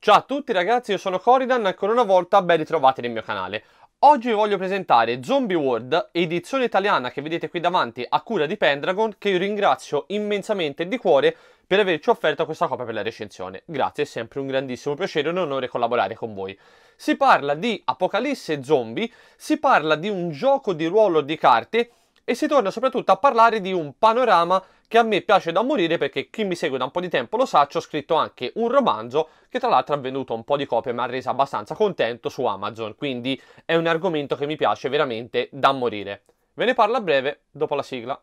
Ciao a tutti ragazzi, io sono Coridan e ancora una volta ben ritrovati nel mio canale. Oggi vi voglio presentare Zombie World, edizione italiana che vedete qui davanti a cura di Pendragon, che io ringrazio immensamente di cuore per averci offerto questa copia per la recensione. Grazie, è sempre un grandissimo piacere e un onore collaborare con voi. Si parla di Apocalisse Zombie, si parla di un gioco di ruolo di carte e si torna soprattutto a parlare di un panorama che a me piace da morire perché chi mi segue da un po' di tempo lo sa, ci ho scritto anche un romanzo che tra l'altro ha venduto un po' di copie e mi ha reso abbastanza contento su Amazon, quindi è un argomento che mi piace veramente da morire. Ve ne parlo a breve dopo la sigla.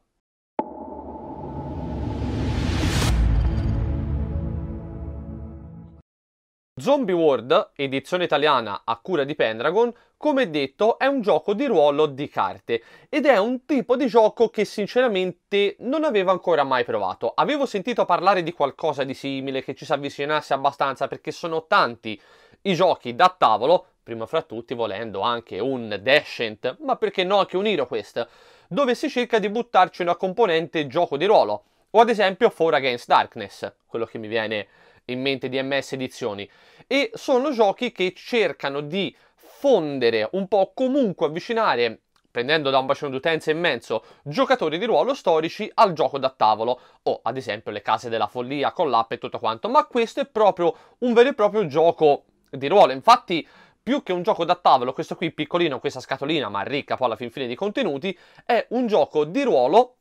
Zombie World, edizione italiana a cura di Pendragon, come detto è un gioco di ruolo di carte ed è un tipo di gioco che sinceramente non avevo ancora mai provato. Avevo sentito parlare di qualcosa di simile che ci si avvicinasse abbastanza perché sono tanti i giochi da tavolo, prima fra tutti volendo anche un Descent, ma perché no anche un HeroQuest, dove si cerca di buttarci una componente gioco di ruolo, o ad esempio For Against Darkness, quello che mi viene in mente di MS Edizioni e sono giochi che cercano di fondere un po' comunque avvicinare prendendo da un bacino d'utenza immenso giocatori di ruolo storici al gioco da tavolo o ad esempio le case della follia con l'app e tutto quanto, ma questo è proprio un vero e proprio gioco di ruolo. Infatti più che un gioco da tavolo, questo qui piccolino, questa scatolina ma ricca poi alla fin fine di contenuti, è un gioco di ruolo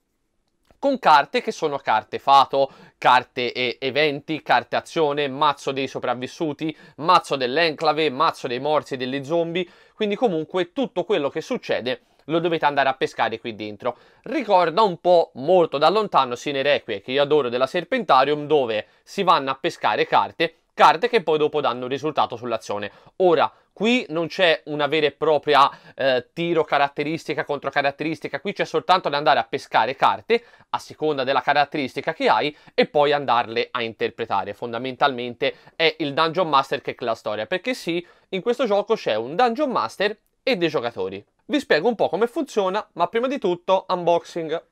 con carte che sono carte fato, carte e eventi, carte azione, mazzo dei sopravvissuti, mazzo dell'enclave, mazzo dei morsi e degli zombie, quindi comunque tutto quello che succede lo dovete andare a pescare qui dentro. Ricorda un po' molto da lontano Sine Requie, che io adoro della Serpentarium, dove si vanno a pescare carte, carte che poi dopo danno risultato sull'azione. Ora, Qui non c'è una vera e propria eh, tiro caratteristica contro caratteristica, qui c'è soltanto da andare a pescare carte a seconda della caratteristica che hai e poi andarle a interpretare. Fondamentalmente è il Dungeon Master che è la storia, perché sì, in questo gioco c'è un Dungeon Master e dei giocatori. Vi spiego un po' come funziona, ma prima di tutto unboxing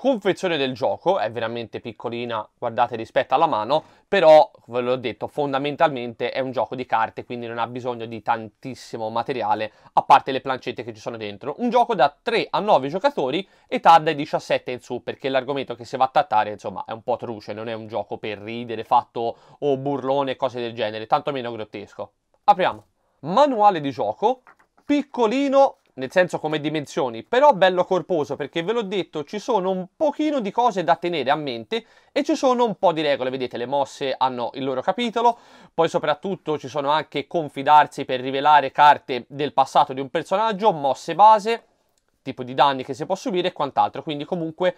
confezione del gioco è veramente piccolina, guardate rispetto alla mano, però ve l'ho detto, fondamentalmente è un gioco di carte, quindi non ha bisogno di tantissimo materiale, a parte le plancette che ci sono dentro. Un gioco da 3 a 9 giocatori, età dai 17 in su, perché l'argomento che si va a trattare, insomma, è un po' truce, non è un gioco per ridere, fatto o burlone, cose del genere, tantomeno grottesco. Apriamo. Manuale di gioco, piccolino nel senso come dimensioni, però bello corposo perché ve l'ho detto ci sono un pochino di cose da tenere a mente e ci sono un po' di regole, vedete le mosse hanno il loro capitolo, poi soprattutto ci sono anche confidarsi per rivelare carte del passato di un personaggio, mosse base, tipo di danni che si può subire e quant'altro, quindi comunque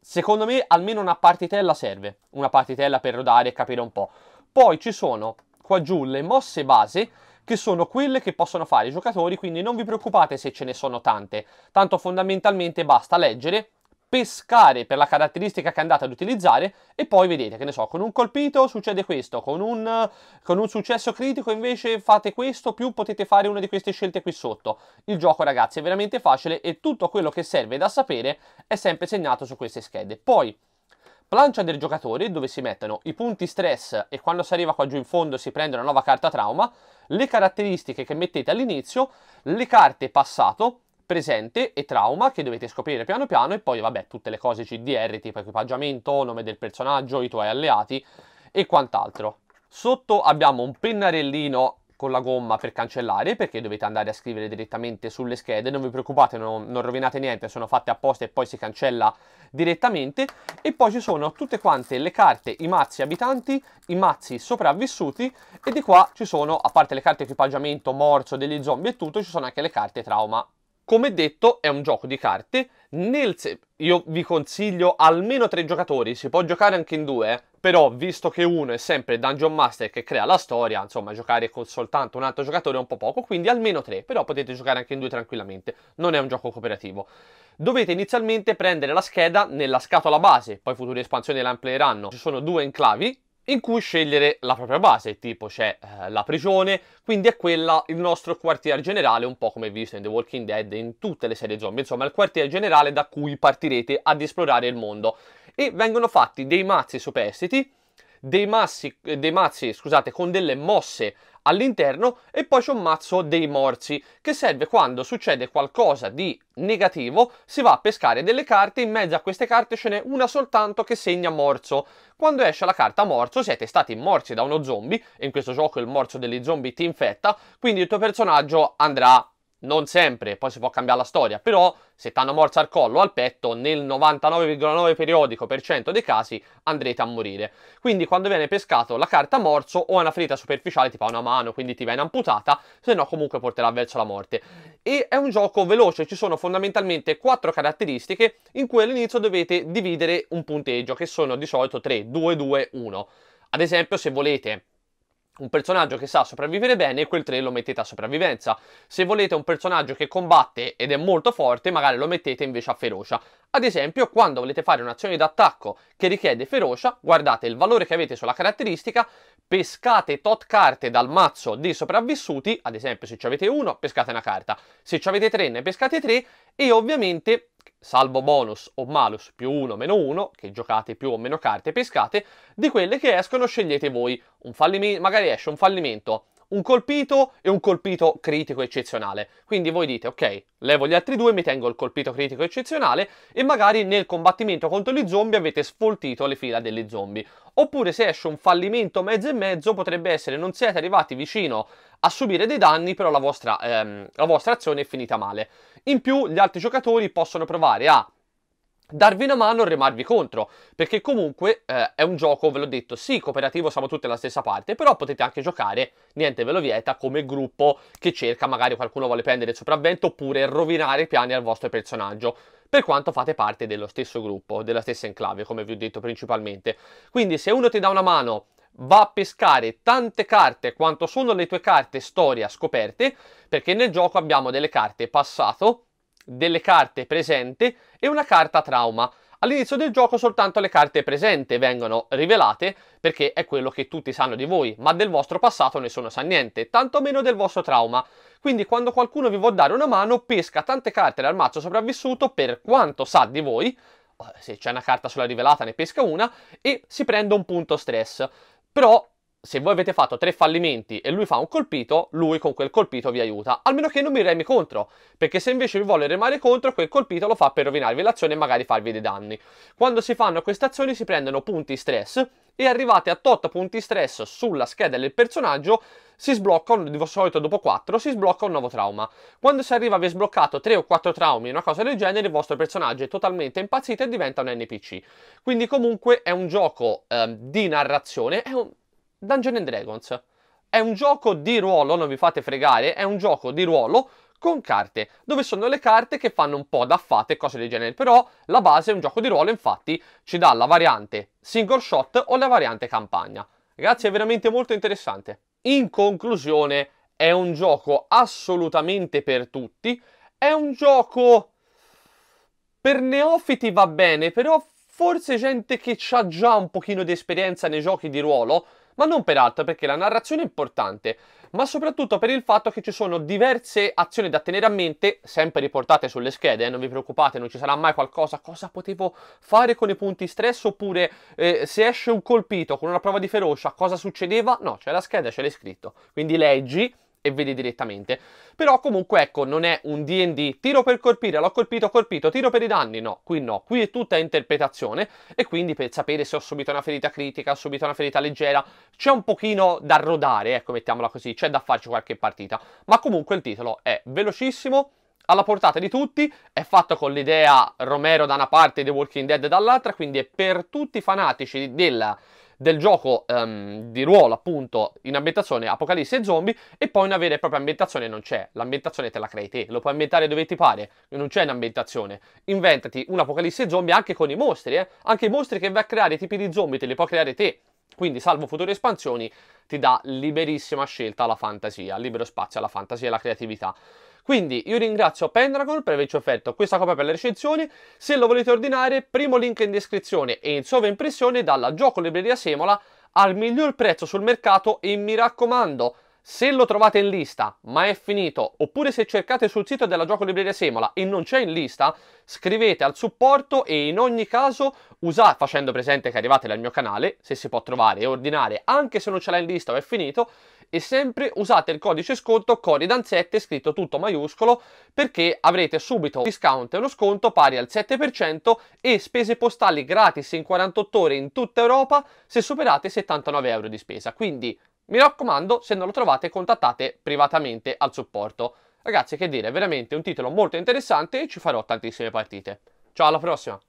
secondo me almeno una partitella serve, una partitella per rodare e capire un po'. Poi ci sono qua giù le mosse base che sono quelle che possono fare i giocatori, quindi non vi preoccupate se ce ne sono tante, tanto fondamentalmente basta leggere, pescare per la caratteristica che andate ad utilizzare e poi vedete, che ne so, con un colpito succede questo, con un, con un successo critico invece fate questo, più potete fare una di queste scelte qui sotto. Il gioco ragazzi è veramente facile e tutto quello che serve da sapere è sempre segnato su queste schede. Poi, plancia del giocatore dove si mettono i punti stress e quando si arriva qua giù in fondo si prende una nuova carta trauma, le caratteristiche che mettete all'inizio, le carte passato, presente e trauma che dovete scoprire piano piano e poi vabbè tutte le cose CDR tipo equipaggiamento, nome del personaggio, i tuoi alleati e quant'altro. Sotto abbiamo un pennarellino con la gomma per cancellare perché dovete andare a scrivere direttamente sulle schede, non vi preoccupate, non, non rovinate niente, sono fatte apposta e poi si cancella direttamente e poi ci sono tutte quante le carte, i mazzi abitanti, i mazzi sopravvissuti e di qua ci sono, a parte le carte equipaggiamento, morso, degli zombie e tutto, ci sono anche le carte trauma. Come detto è un gioco di carte, nel se- io vi consiglio almeno tre giocatori, si può giocare anche in due, eh però visto che uno è sempre Dungeon Master che crea la storia, insomma giocare con soltanto un altro giocatore è un po' poco, quindi almeno tre, però potete giocare anche in due tranquillamente, non è un gioco cooperativo. Dovete inizialmente prendere la scheda nella scatola base, poi future espansioni la amplieranno, ci sono due enclavi in cui scegliere la propria base, tipo c'è eh, la prigione, quindi è quella il nostro quartier generale, un po' come visto in The Walking Dead e in tutte le serie zombie, insomma il quartier generale da cui partirete ad esplorare il mondo e vengono fatti dei mazzi superstiti, dei, massi, dei mazzi scusate, con delle mosse all'interno e poi c'è un mazzo dei morsi che serve quando succede qualcosa di negativo si va a pescare delle carte in mezzo a queste carte ce n'è una soltanto che segna morso quando esce la carta morso siete stati morsi da uno zombie e in questo gioco il morso degli zombie ti infetta quindi il tuo personaggio andrà non sempre, poi si può cambiare la storia, però se t'hanno morso al collo o al petto, nel 99,9 periodico per cento dei casi andrete a morire. Quindi quando viene pescato la carta morso o una ferita superficiale tipo una mano, quindi ti viene amputata, se no comunque porterà verso la morte. E è un gioco veloce, ci sono fondamentalmente quattro caratteristiche in cui all'inizio dovete dividere un punteggio, che sono di solito 3, 2, 2, 1. Ad esempio se volete un personaggio che sa sopravvivere bene, quel 3 lo mettete a sopravvivenza. Se volete un personaggio che combatte ed è molto forte, magari lo mettete invece a ferocia. Ad esempio, quando volete fare un'azione d'attacco che richiede ferocia, guardate il valore che avete sulla caratteristica, pescate tot carte dal mazzo dei sopravvissuti, ad esempio se ci avete uno, pescate una carta, se ci avete tre ne pescate tre e ovviamente salvo bonus o malus più 1 meno 1, che giocate più o meno carte pescate, di quelle che escono scegliete voi. Magari esce un fallimento un colpito e un colpito critico eccezionale. Quindi voi dite, ok, levo gli altri due, mi tengo il colpito critico eccezionale e magari nel combattimento contro gli zombie avete sfoltito le fila degli zombie. Oppure se esce un fallimento mezzo e mezzo potrebbe essere non siete arrivati vicino a subire dei danni, però la vostra, ehm, la vostra azione è finita male. In più gli altri giocatori possono provare a darvi una mano o remarvi contro, perché comunque eh, è un gioco, ve l'ho detto, sì, cooperativo siamo tutti alla stessa parte, però potete anche giocare, niente ve lo vieta, come gruppo che cerca, magari qualcuno vuole prendere il sopravvento oppure rovinare i piani al vostro personaggio, per quanto fate parte dello stesso gruppo, della stessa enclave, come vi ho detto principalmente. Quindi se uno ti dà una mano va a pescare tante carte quanto sono le tue carte storia scoperte, perché nel gioco abbiamo delle carte passato, delle carte presente e una carta trauma. All'inizio del gioco soltanto le carte presente vengono rivelate perché è quello che tutti sanno di voi, ma del vostro passato nessuno sa niente, tantomeno del vostro trauma. Quindi quando qualcuno vi vuol dare una mano, pesca tante carte dal mazzo sopravvissuto per quanto sa di voi, eh, se c'è una carta sulla rivelata ne pesca una, e si prende un punto stress. Però se voi avete fatto tre fallimenti e lui fa un colpito, lui con quel colpito vi aiuta, almeno che non mi remi contro, perché se invece vi vuole remare contro, quel colpito lo fa per rovinarvi l'azione e magari farvi dei danni. Quando si fanno queste azioni si prendono punti stress e arrivate a tot punti stress sulla scheda del personaggio, si sblocca, di solito dopo 4, si sblocca un nuovo trauma. Quando si arriva a aver sbloccato 3 o 4 traumi, una cosa del genere, il vostro personaggio è totalmente impazzito e diventa un NPC. Quindi comunque è un gioco eh, di narrazione, è un Dungeon and Dragons. È un gioco di ruolo, non vi fate fregare, è un gioco di ruolo con carte, dove sono le carte che fanno un po' d'affate e cose del genere, però la base è un gioco di ruolo, infatti ci dà la variante single shot o la variante campagna. Ragazzi è veramente molto interessante. In conclusione è un gioco assolutamente per tutti, è un gioco per neofiti va bene, però forse gente che ha già un pochino di esperienza nei giochi di ruolo, ma non per altro perché la narrazione è importante, ma soprattutto per il fatto che ci sono diverse azioni da tenere a mente, sempre riportate sulle schede, eh, non vi preoccupate, non ci sarà mai qualcosa, cosa potevo fare con i punti stress oppure eh, se esce un colpito con una prova di ferocia, cosa succedeva? No, c'è la scheda, ce l'hai scritto, quindi leggi e vedi direttamente. Però comunque ecco, non è un D&D, tiro per colpire, l'ho colpito, colpito, tiro per i danni, no, qui no, qui è tutta interpretazione e quindi per sapere se ho subito una ferita critica, ho subito una ferita leggera, c'è un pochino da rodare, ecco, mettiamola così, c'è da farci qualche partita, ma comunque il titolo è velocissimo, alla portata di tutti, è fatto con l'idea Romero da una parte e The Walking Dead dall'altra, quindi è per tutti i fanatici della del gioco um, di ruolo, appunto, in ambientazione apocalisse e zombie, e poi una vera e propria ambientazione non c'è. L'ambientazione te la crei te, lo puoi ambientare dove ti pare, non c'è un'ambientazione. Inventati un un'apocalisse zombie anche con i mostri, eh? Anche i mostri che vai a creare, i tipi di zombie, te li puoi creare te. Quindi, salvo future espansioni, ti dà liberissima scelta alla fantasia, libero spazio alla fantasia e alla creatività. Quindi io ringrazio Pendragon per averci offerto questa copia per le recensioni. Se lo volete ordinare, primo link in descrizione e in sovraimpressione dalla Gioco Libreria Semola al miglior prezzo sul mercato e mi raccomando, se lo trovate in lista ma è finito, oppure se cercate sul sito della Gioco Libreria Semola e non c'è in lista, scrivete al supporto e in ogni caso usate, facendo presente che arrivate dal mio canale, se si può trovare e ordinare, anche se non ce l'ha in lista o è finito, e sempre usate il codice sconto CORIDANZETTE scritto tutto maiuscolo perché avrete subito un discount e uno sconto pari al 7% e spese postali gratis in 48 ore in tutta Europa se superate 79 euro di spesa. Quindi mi raccomando, se non lo trovate contattate privatamente al supporto. Ragazzi che dire, è veramente un titolo molto interessante e ci farò tantissime partite. Ciao alla prossima!